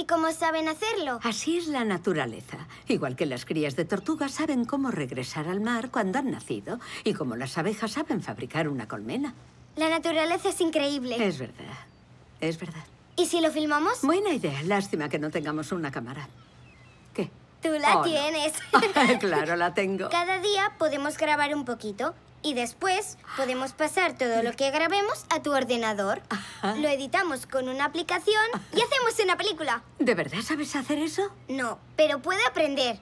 ¿Y cómo saben hacerlo? Así es la naturaleza. Igual que las crías de tortuga saben cómo regresar al mar cuando han nacido y como las abejas saben fabricar una colmena. La naturaleza es increíble. Es verdad. Es verdad. ¿Y si lo filmamos? Buena idea. Lástima que no tengamos una cámara. Tú la tienes. Ah, claro, la tengo. Cada día podemos grabar un poquito y después podemos pasar todo lo que grabemos a tu ordenador. Lo editamos con una aplicación y hacemos una película. ¿De verdad sabes hacer eso? No, pero puedo aprender.